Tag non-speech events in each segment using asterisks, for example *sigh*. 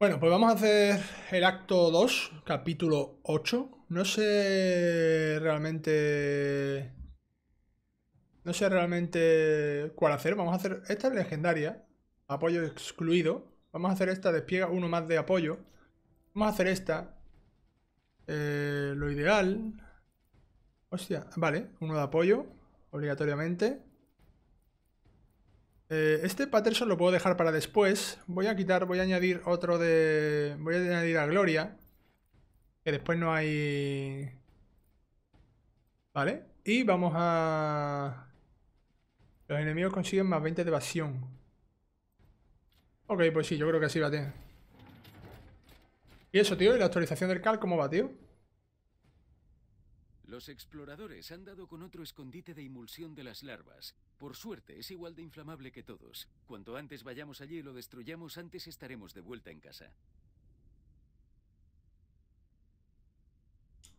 Bueno, pues vamos a hacer el acto 2, capítulo 8. No sé realmente... No sé realmente cuál hacer. Vamos a hacer esta legendaria. Apoyo excluido. Vamos a hacer esta, despliega uno más de apoyo. Vamos a hacer esta. Eh, lo ideal... Hostia, vale, uno de apoyo, obligatoriamente. Eh, este Patterson lo puedo dejar para después. Voy a quitar, voy a añadir otro de... Voy a añadir a Gloria. Que después no hay... Vale. Y vamos a... Los enemigos consiguen más 20 de evasión. Ok, pues sí, yo creo que así va, tener. Y eso, tío, y la actualización del cal, ¿cómo va, tío? Los exploradores han dado con otro escondite de emulsión de las larvas. Por suerte, es igual de inflamable que todos. Cuanto antes vayamos allí y lo destruyamos, antes estaremos de vuelta en casa.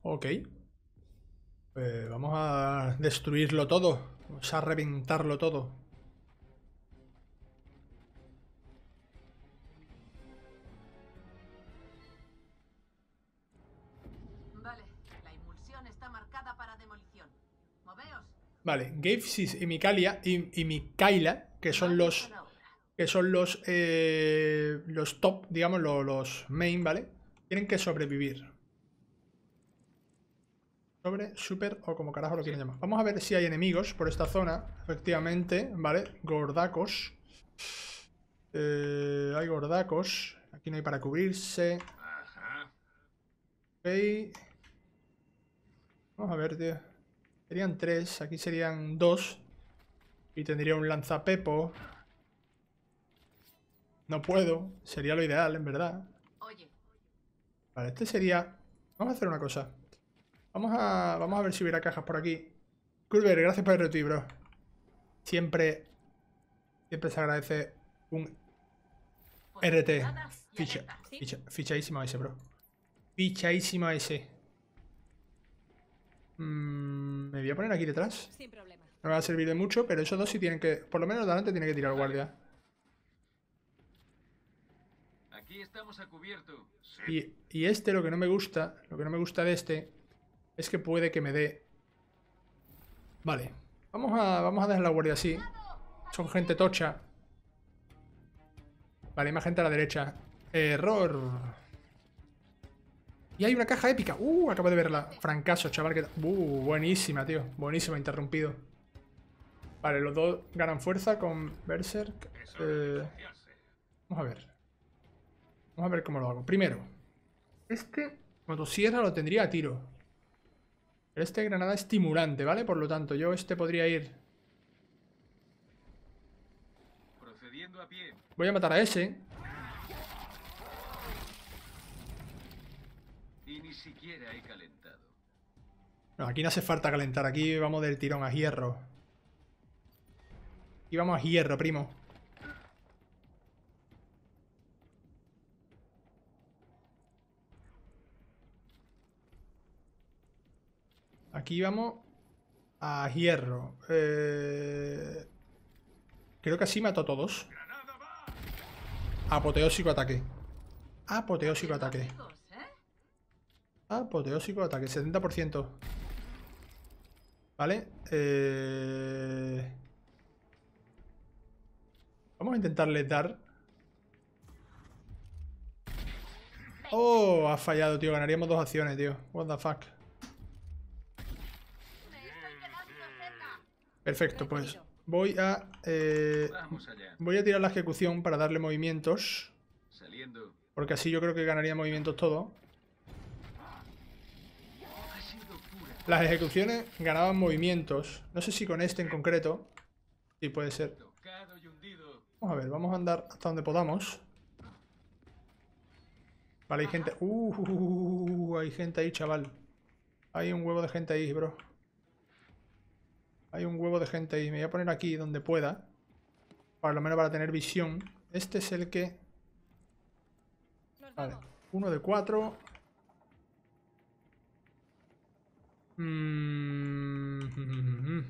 Ok. Eh, vamos a destruirlo todo. Vamos a reventarlo todo. Vale, Gavesis y Mikalia y, y que son los que son los eh, los top, digamos, los, main, ¿vale? Tienen que sobrevivir. Sobre, super o como carajo lo quieren llamar. Vamos a ver si hay enemigos por esta zona, efectivamente, ¿vale? Gordacos. Eh, hay gordacos. Aquí no hay para cubrirse. Ok. Vamos a ver, tío. Serían tres, aquí serían dos. Y tendría un lanzapepo. No puedo, sería lo ideal, en verdad. Vale, este sería... Vamos a hacer una cosa. Vamos a, vamos a ver si hubiera cajas por aquí. Culver, gracias por el retweet, bro. Siempre... Siempre se agradece un... Pues RT. Ficha, ese, bro. Fichaísima ese. Mm, me voy a poner aquí detrás. No me va a servir de mucho, pero esos dos sí tienen que... Por lo menos delante tiene que tirar guardia. Aquí estamos a cubierto. Y, este lo que no me gusta, lo que no me gusta de este, es que puede que me dé... Vale. Vamos a, vamos a dejar la guardia así. Son gente tocha. Vale, hay más gente a la derecha. Error. Y hay una caja épica. Uh, acabo de verla. Francaso, chaval. Uh, buenísima, tío. Buenísima, interrumpido. Vale, los dos ganan fuerza con Berserk. Eh, vamos a ver. Vamos a ver cómo lo hago. Primero, este cuando cierra, lo tendría a tiro. este granada estimulante, ¿vale? Por lo tanto, yo este podría ir... Voy a matar a ese. ni siquiera he calentado. No, aquí no hace falta calentar, aquí vamos del tirón a hierro. Aquí vamos a hierro, primo. Aquí vamos a hierro. Eh, creo que así mató a todos. Apoteósico ataque. Apoteósico ataque. Apoteósico, ah, pues ataque 70%. Vale. Eh. Vamos a intentarle dar. Oh, ha fallado, tío. Ganaríamos dos acciones, tío. What the fuck. Perfecto, pues voy a... Eh, voy a tirar la ejecución para darle movimientos. Porque así yo creo que ganaría movimientos todo. Las ejecuciones ganaban movimientos. No sé si con este en concreto. Sí, puede ser. Vamos a ver, vamos a andar hasta donde podamos. Vale, hay gente... Uh, hay gente ahí, chaval. Hay un huevo de gente ahí, bro. Hay un huevo de gente ahí. Me voy a poner aquí donde pueda. Para lo menos para tener visión. Este es el que... Vale. Uno de cuatro. 10%,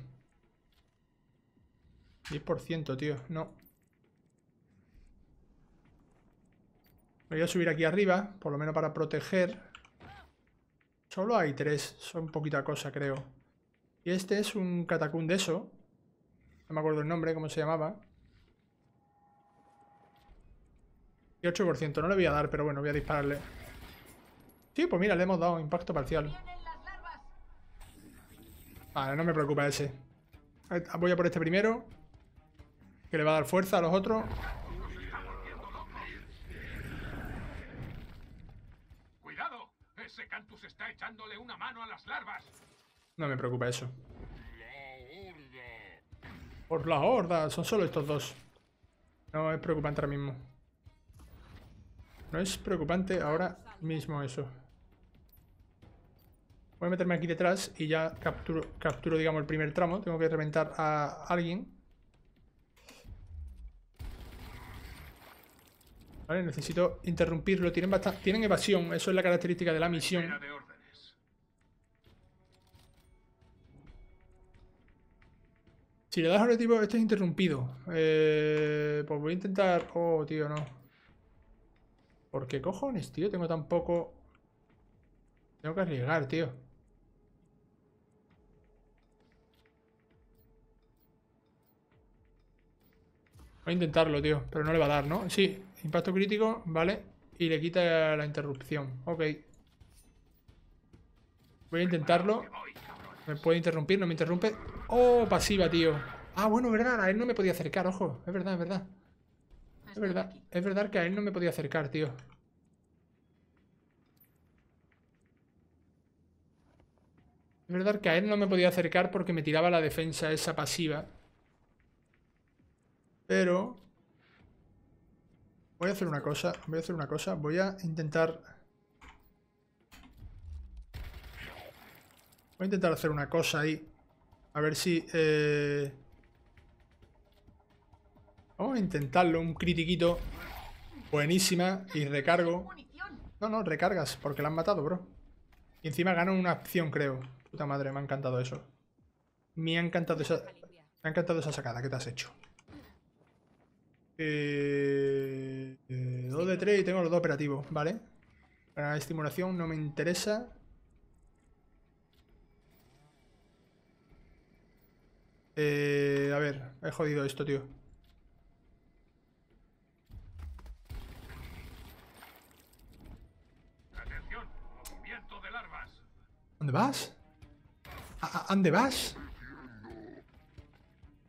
mm. *laughs* tío. No. voy a subir aquí arriba, por lo menos para proteger. Solo hay tres, son poquita cosa, creo. Y este es un catacún de eso. No me acuerdo el nombre, cómo se llamaba. 8%, no le voy a dar, pero bueno, voy a dispararle. Sí, pues mira, le hemos dado impacto parcial. Vale, no me preocupa ese. Voy a por este primero. Que le va a dar fuerza a los otros. Cuidado, ese cantus está echándole una mano a las larvas. No me preocupa eso. Por la horda, son solo estos dos. No es preocupante ahora mismo. No es preocupante ahora mismo eso. Voy a meterme aquí detrás y ya capturo, digamos, el primer tramo. Tengo que reventar a alguien. Vale, necesito interrumpirlo. Tienen, tienen evasión, eso es la característica de la misión. Si le das objetivo, este es interrumpido. Eh, pues voy a intentar... Oh, tío, no. ¿Por qué cojones, tío? Tengo tan poco... Tengo que arriesgar, tío. Voy a intentarlo, tío. Pero no le va a dar, ¿no? Sí, impacto crítico, vale. Y le quita la interrupción. Ok. Voy a intentarlo. ¿Me puede interrumpir? ¿No me interrumpe? ¡Oh, pasiva, tío! Ah, bueno, verdad. A él no me podía acercar, ojo. Es verdad, es verdad. Es verdad, es verdad que a él no me podía acercar, tío. Es verdad que a él no me podía acercar porque me tiraba la defensa esa pasiva. Pero... Voy a hacer una cosa, voy a hacer una cosa, voy a intentar... Voy a intentar hacer una cosa ahí. A ver si... Eh, vamos a intentarlo, un critiquito. Buenísima. Y recargo. No, no, recargas, porque la han matado, bro. Y encima gano una opción, creo. Puta madre, me ha encantado eso. Me ha encantado esa... Me ha encantado esa sacada qué te has hecho. Eh, 2 eh, de 3 y tengo los dos operativos, ¿vale? Para la estimulación no me interesa. Eh, a ver, he jodido esto, tío. ¿Dónde vas? ¿A, dónde vas?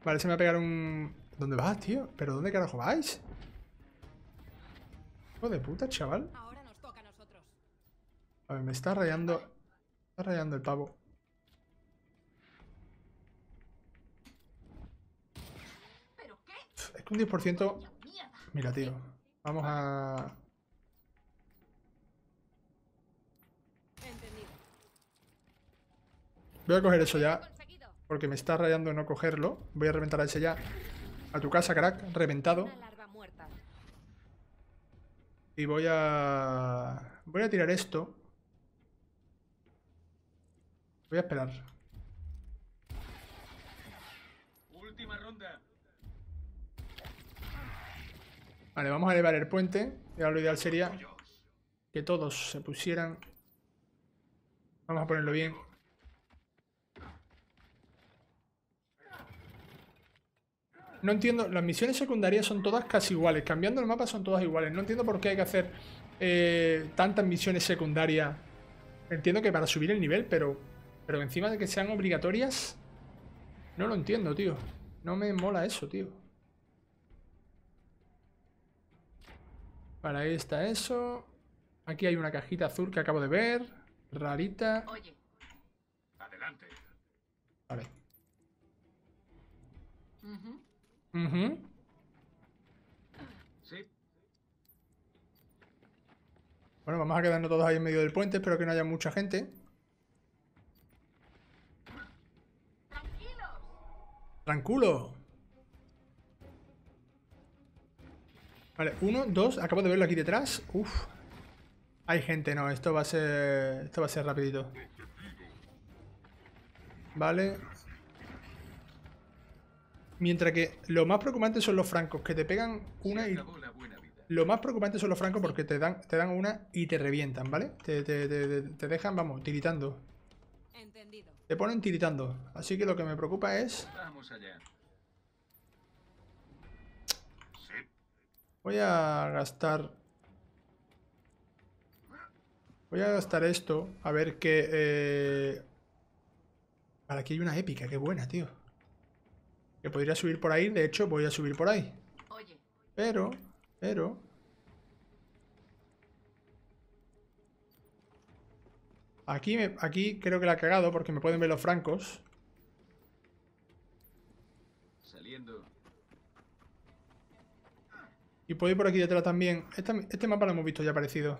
Vale, se me va a pegar un... ¿Dónde vas, tío? ¿Pero dónde carajo vais? Hijo de puta, chaval. a ver, me está rayando. Me está rayando el pavo. Es que un 10%. Mira, tío. Vamos a. Voy a coger eso ya. Porque me está rayando no cogerlo. Voy a reventar a ese ya. A tu casa, crack, reventado. Y voy a... Voy a tirar esto. Voy a esperar. Última ronda. Vale, vamos a elevar el puente. Y lo ideal sería que todos se pusieran... Vamos a ponerlo bien. no entiendo, las misiones secundarias son todas casi iguales, cambiando el mapa son todas iguales, no entiendo por qué hay que hacer eh, tantas misiones secundarias. Entiendo que para subir el nivel, pero, pero encima de que sean obligatorias, no lo entiendo, tío. No me mola eso, tío. Para ahí está eso. Aquí hay una cajita azul que acabo de ver. Rarita. Oye. Adelante. Vale. Uh bueno, vamos a quedarnos todos ahí en medio del puente. Espero que no haya mucha gente. Tranquilos. Tranquilo. Vale, uno, dos. Acabo de verlo aquí detrás. Uf. Hay gente, no. Esto va a ser... Esto va a ser rapidito. Vale. Mientras que lo más preocupante son los francos, que te pegan una y... Lo más preocupante son los francos porque te dan, te dan una y te revientan, ¿vale? Te, dejan, vamos, tiritando. Te ponen tiritando. Así que lo que me preocupa es... Voy a gastar... Voy a gastar esto. A ver qué... Eh... aquí hay una épica. Qué buena, tío. Que podría subir por ahí, de hecho voy a subir por ahí. Pero, pero... Aquí, aquí creo que la ha cagado porque me pueden ver los francos. Saliendo. Y puedo ir por aquí detrás también. Este, este, mapa lo hemos visto ya parecido.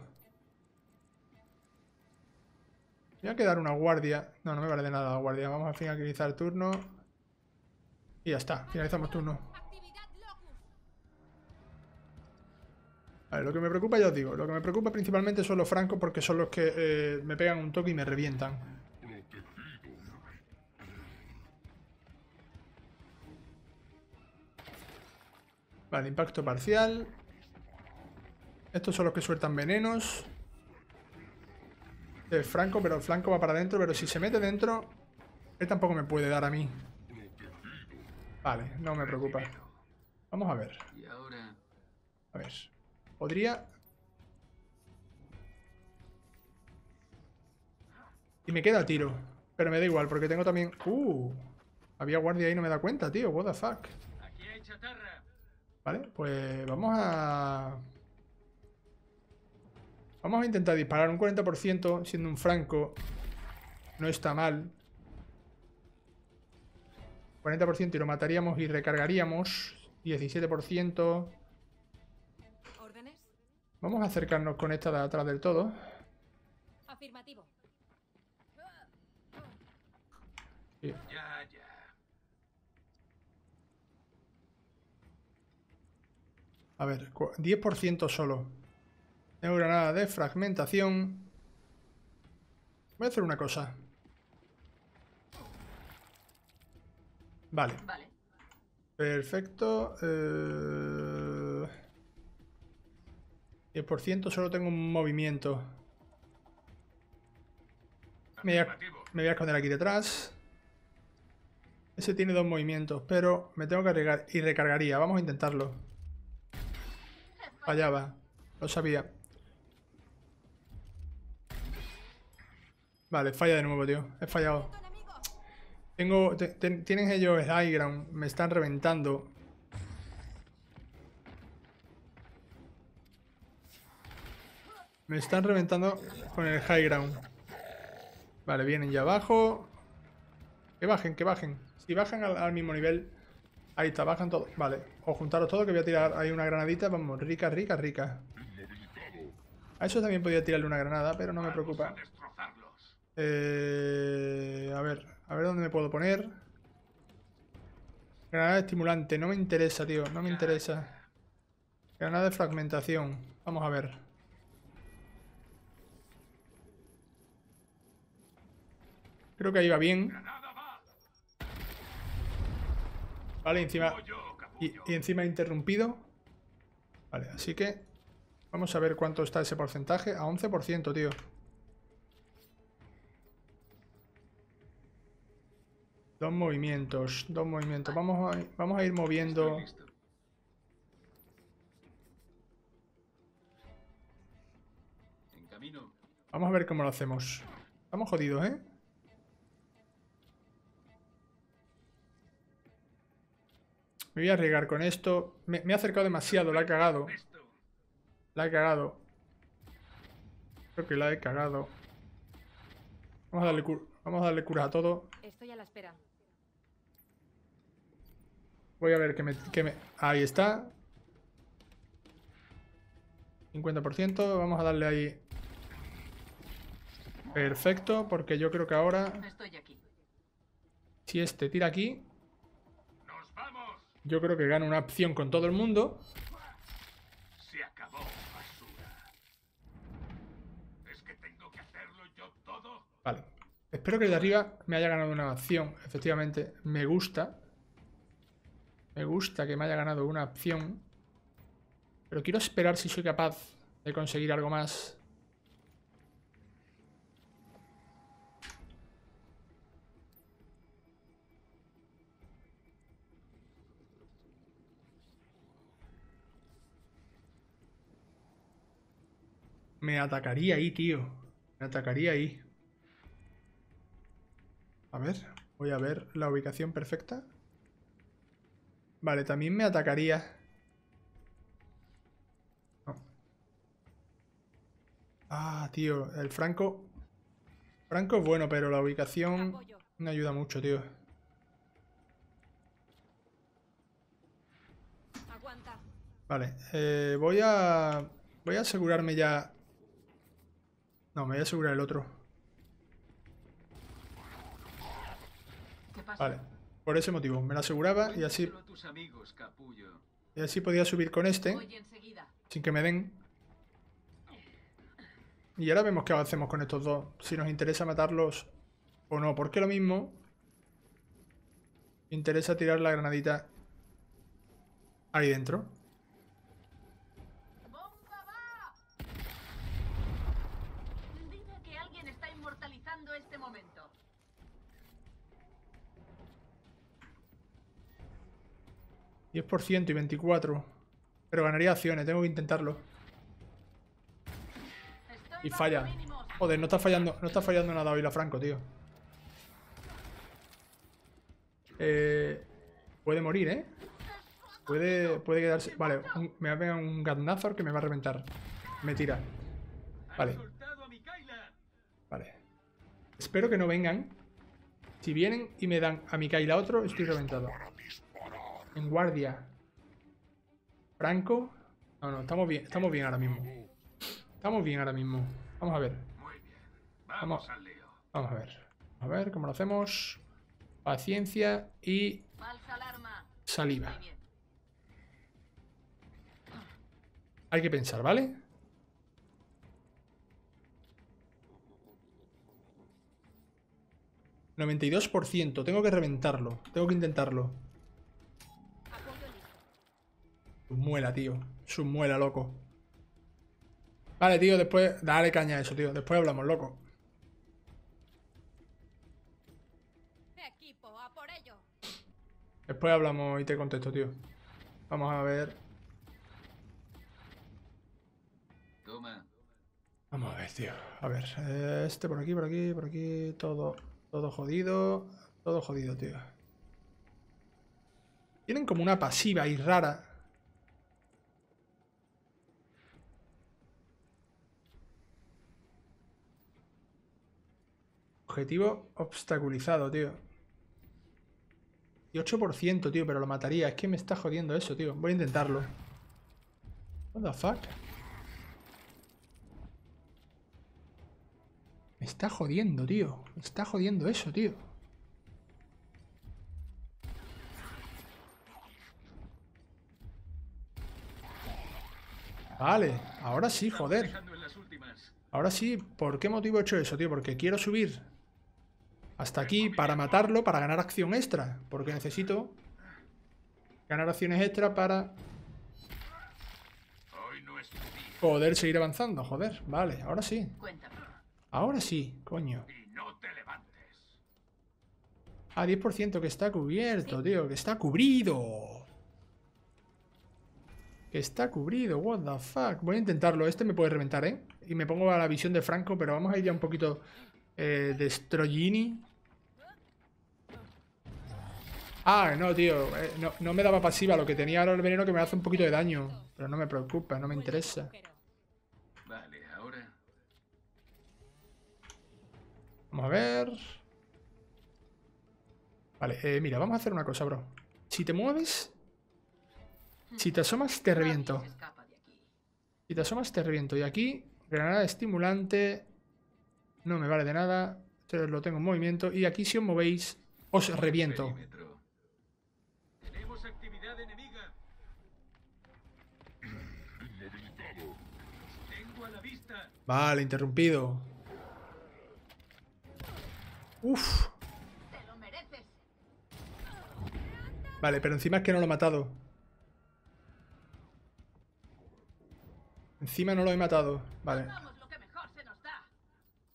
Voy a quedar una guardia. No, no me vale de nada la guardia. Vamos a finalizar el turno. Y ya está, finalizamos turno. Vale, lo que me preocupa, ya os digo, lo que me preocupa principalmente son los francos porque son los que eh, me pegan un toque y me revientan. Vale, impacto parcial. Estos son los que sueltan venenos. El franco, pero el flanco va para adentro, pero si se mete dentro, él tampoco me puede dar a mí. Vale, no me preocupa. Vamos a ver. ahora... A ver. Podría... Y me queda tiro. Pero me da igual, porque tengo también... ¡Uh! Había guardia ahí, no me da cuenta, tío. What the fuck. hay Vale, pues vamos a... Vamos a intentar disparar un 40% siendo un franco. No está mal. 40% y lo mataríamos y recargaríamos. 17%. Vamos a acercarnos con esta de atrás del todo. A ver, 10% solo. granada de fragmentación. Voy a hacer una cosa. Vale. Perfecto. 10% eh, solo tengo un movimiento. Me voy, a, me esconder aquí detrás. Ese tiene dos movimientos, pero me tengo que recargar y recargaría. Vamos a intentarlo. Fallaba. Lo sabía. Vale, falla de nuevo, tío. He fallado. Tengo, tienen ellos el high ground, me están reventando. Me están reventando con el high ground. Vale, vienen ya abajo. Que bajen, que bajen. Si bajan al, mismo nivel, ahí está, bajan todos. Vale, o juntaros todos que voy a tirar ahí una granadita, vamos, rica, rica, rica. A eso también podía tirarle una granada, pero no me preocupa. Eh, a ver, a ver dónde me puedo poner. Granada estimulante. No me interesa, tío. No me interesa. Granada de fragmentación. Vamos a ver. Creo que ahí va bien. Vale, encima... Y, y encima interrumpido. Vale, así que... Vamos a ver cuánto está ese porcentaje. A 11%, tío. Dos movimientos, dos movimientos. Vamos a, vamos a ir moviendo... Vamos a ver cómo lo hacemos. Estamos jodidos, ¿eh? Me voy a arriesgar con esto. Me, ha he acercado demasiado, la he cagado. La he cagado. Creo que la he cagado. Vamos a darle, curas Vamos a darle cura a todo. Estoy a la espera. Voy a ver que me, Ahí está. 50%. Vamos a darle ahí. Perfecto, porque yo creo que ahora... Si este tira aquí... Yo creo que gana una opción con todo el mundo. Vale. Espero que de arriba me haya ganado una opción. Efectivamente, me gusta. Me gusta que me haya ganado una opción. Pero quiero esperar si soy capaz de conseguir algo más. Me atacaría ahí, tío. Me atacaría ahí. A ver, voy a ver la ubicación perfecta. Vale, también me atacaría. Ah, tío, el Franco... Franco es bueno, pero la ubicación no ayuda mucho, tío. Vale, eh, voy a... Voy a asegurarme ya... No, me voy a asegurar el otro. Vale. Por ese motivo, me lo aseguraba y así... Y así podía subir con este. Sin que me den. Y ahora vemos qué hacemos con estos dos. Si nos interesa matarlos o no. Porque lo mismo... interesa tirar la granadita ahí dentro. 10% y 24. Pero ganaría acciones, tengo que intentarlo. Y falla. Joder, no está fallando, no está fallando nada hoy la Franco, tío. Eh, puede morir, ¿eh? Puede, puede quedarse... Vale, me va a pegar un Gatnazor que me va a reventar. Me tira. Vale. Vale. Espero que no vengan. Si vienen y me dan a Mikaila otro, estoy reventado en guardia. Franco. No, no, estamos bien, estamos bien ahora mismo. Estamos bien ahora mismo. Vamos a ver. Vamos, vamos a ver. A ver cómo lo hacemos. Paciencia y saliva. Hay que pensar, ¿vale? ¿92%? Tengo que reventarlo. Tengo que intentarlo. muela, tío. Su muela, loco. Vale, tío, después... Dale caña a eso, tío. Después hablamos, loco. Este equipo, por ello. Después hablamos y te contesto, tío. Vamos a ver... Vamos a ver, tío. A ver, eh, este por aquí, por aquí, por aquí, todo, todo jodido, todo jodido, tío. Tienen como una pasiva y rara Objetivo obstaculizado, tío. Y 8%, tío, pero lo mataría. Es que me está jodiendo eso, tío. Voy a intentarlo. What the fuck? Me está jodiendo, tío. Me está jodiendo eso, tío. Vale, ahora sí, joder. Ahora sí, ¿por qué motivo he hecho eso, tío? Porque quiero subir hasta aquí para matarlo, para ganar acción extra. Porque necesito ganar acciones extra para poder seguir avanzando. Joder, vale, ahora sí. Ahora sí, coño. Ah, 10% que está cubierto, tío. Que está cubrido. Que está cubrido. What the fuck. Voy a intentarlo. Este me puede reventar, ¿eh? Y me pongo a la visión de Franco, pero vamos a ir ya un poquito eh, Destroyini. Ah, no, tío. Eh, no, me daba pasiva. Lo que tenía ahora el veneno que me hace un poquito de daño. Pero no me preocupa, no me interesa. Vale, ahora. Vamos a ver. Vale, eh, mira, vamos a hacer una cosa, bro. Si te mueves... Si te asomas, te reviento. Si te asomas, te reviento. Y aquí, granada estimulante... No me vale de nada. Lo tengo en movimiento. Y aquí si os movéis, os reviento. Vale, interrumpido. Uf. Vale, pero encima es que no lo he matado. Encima no lo he matado. Vale.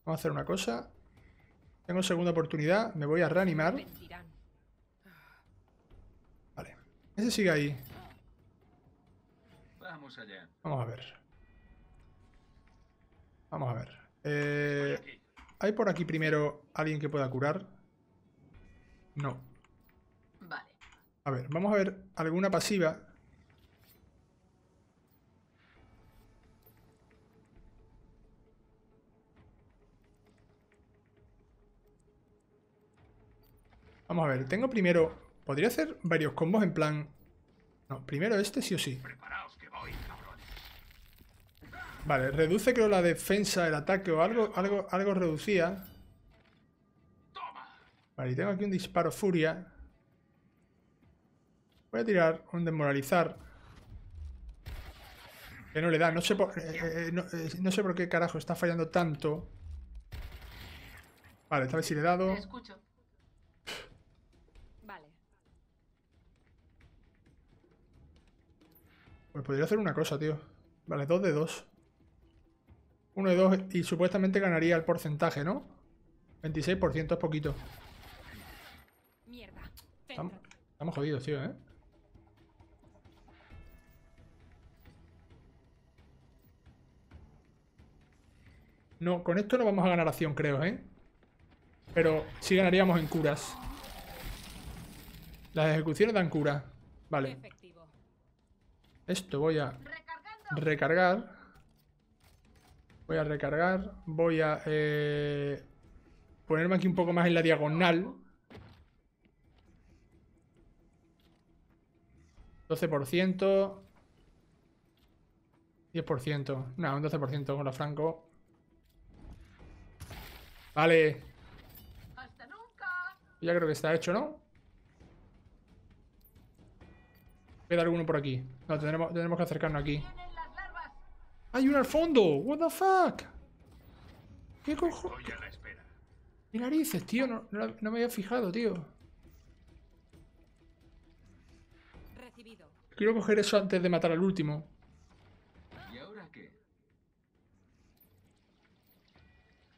Vamos a hacer una cosa. Tengo segunda oportunidad. Me voy a reanimar. Vale. Ese sigue ahí. Vamos allá. Vamos a ver. Vamos a ver. Eh, ¿Hay por aquí primero alguien que pueda curar? No. Vale. A ver, vamos a ver alguna pasiva Vamos a ver, tengo primero... Podría hacer varios combos en plan... No, primero este sí o sí. Vale, reduce creo la defensa, el ataque o algo, algo, algo reducía. Vale, y tengo aquí un disparo furia. Voy a tirar un desmoralizar. Que no le da, no sé por, eh, eh, eh, no, sé por qué carajo está fallando tanto. Vale, esta vez si le he dado. Escucho. Pues podría hacer una cosa, tío. Vale, dos de 2 1 de 2 y supuestamente ganaría el porcentaje, ¿no? 26% es poquito. Estamos, jodidos, tío, ¿eh? No, con esto no vamos a ganar acción, creo, ¿eh? Pero sí ganaríamos en curas. Las ejecuciones dan cura. Vale. Esto voy a recargar. Voy a recargar. Voy a eh, ponerme aquí un poco más en la diagonal. 12%. 10%. No, un 12% con la Franco. Vale. Ya creo que está hecho, ¿no? Queda alguno por aquí. No, tendremos, que acercarnos aquí. ¡Hay uno al fondo! ¡What the fuck! ¿Qué cojo? ¿Qué narices, tío? No, me había fijado, tío. Quiero coger eso antes de matar al último.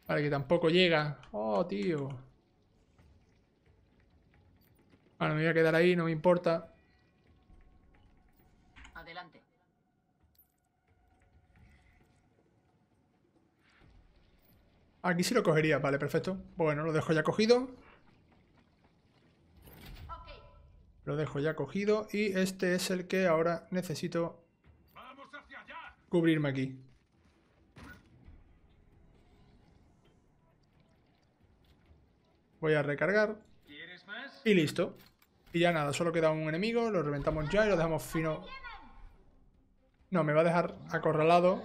Vale, que tampoco llega. Oh, tío. Bueno, me voy a quedar ahí, no me importa. Aquí sí lo cogería, vale, perfecto. Bueno, lo dejo ya cogido. Lo dejo ya cogido y este es el que ahora necesito cubrirme aquí. Voy a recargar. Y listo. Y ya nada, solo queda un enemigo, lo reventamos ya y lo dejamos fino. No, me va a dejar acorralado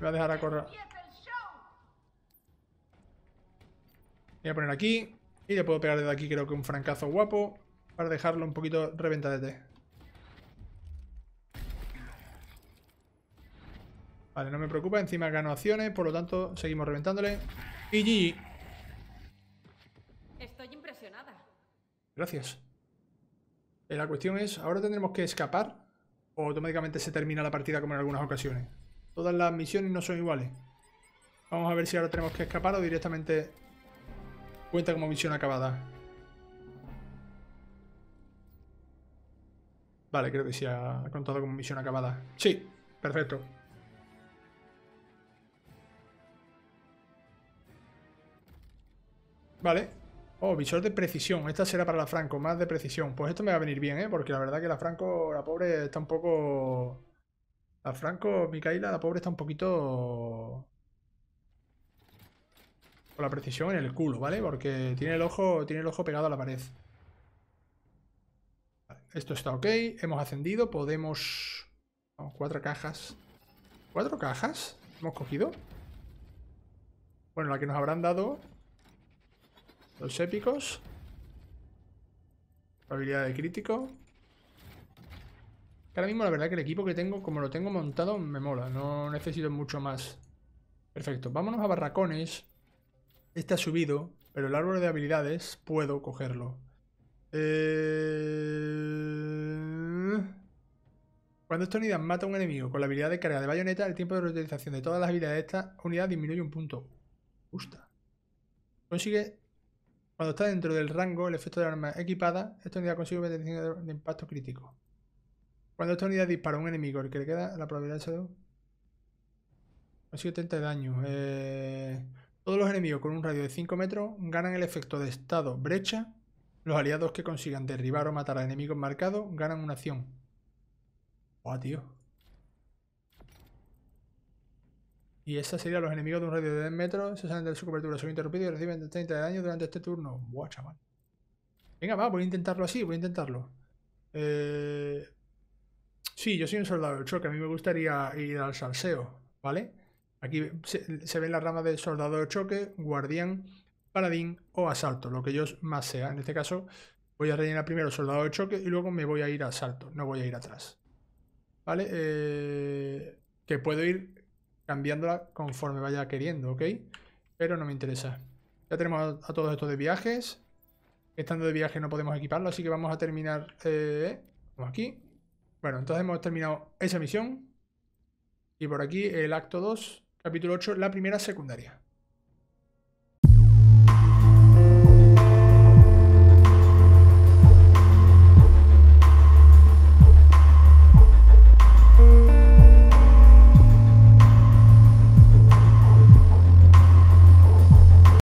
Voy a dejar a correr. Voy a poner aquí. Y le puedo pegar desde aquí, creo que un francazo guapo. Para dejarlo un poquito reventadete. Vale, no me preocupa. Encima gano acciones. Por lo tanto, seguimos reventándole. Y GG. Estoy impresionada. Gracias. Eh, la cuestión es, ¿ahora tendremos que escapar? ¿O automáticamente se termina la partida como en algunas ocasiones? Todas las misiones no son iguales. Vamos a ver si ahora tenemos que escapar o directamente cuenta como misión acabada. Vale, creo que sí ha contado como misión acabada. Sí, perfecto. Vale. Oh, visor de precisión. Esta será para la Franco, más de precisión. Pues esto me va a venir bien, ¿eh? Porque la verdad que la Franco, la pobre, está un poco... La Franco, Micaela, la pobre está un poquito... Con la precisión en el culo, ¿vale? Porque tiene el ojo, tiene el ojo pegado a la pared. esto está ok. Hemos ascendido. Podemos... cuatro cajas. ¿Cuatro cajas? ¿Hemos cogido? Bueno, la que nos habrán dado... Los épicos. habilidad de crítico. Ahora mismo la verdad que el equipo que tengo, como lo tengo montado, me mola. No necesito mucho más. Perfecto. Vámonos a barracones. Este ha subido, pero el árbol de habilidades puedo cogerlo. Eh, cuando esta unidad mata a un enemigo con la habilidad de carga de bayoneta, el tiempo de reutilización de todas las habilidades de esta unidad disminuye un punto. Justa. Consigue cuando está dentro del rango el efecto de arma equipada, esta unidad consigue un de impacto crítico. Cuando esta unidad dispara a un enemigo, el que le queda la probabilidad de Ha sido 30 de daño. Eh, todos los enemigos con un radio de 5 metros ganan el efecto de estado brecha. Los aliados que consigan derribar o matar a enemigos marcados ganan una acción. ¡Buah, tío! Y esa sería los enemigos de un radio de 10 metros. Se salen de su cobertura, son interrumpidos y reciben 30 de daño durante este turno. ¡Buah, chaval! Venga, va, voy a intentarlo así, voy a intentarlo. Eh... Sí, yo soy un soldado de choque. A mí me gustaría ir al salseo, ¿vale? Aquí se, ven las ramas de soldado de choque, guardián, paladín o asalto, lo que yo más sea. En este caso, voy a rellenar primero soldado de choque y luego me voy a ir a asalto, no voy a ir atrás. ¿Vale? Eh, que puedo ir cambiándola conforme vaya queriendo, ¿ok? Pero no me interesa. Ya tenemos a, todos estos de viajes. Estando de viaje no podemos equiparlo, así que vamos a terminar eh, aquí. Bueno, entonces hemos terminado esa misión. Y por aquí el acto 2, capítulo 8, la primera secundaria.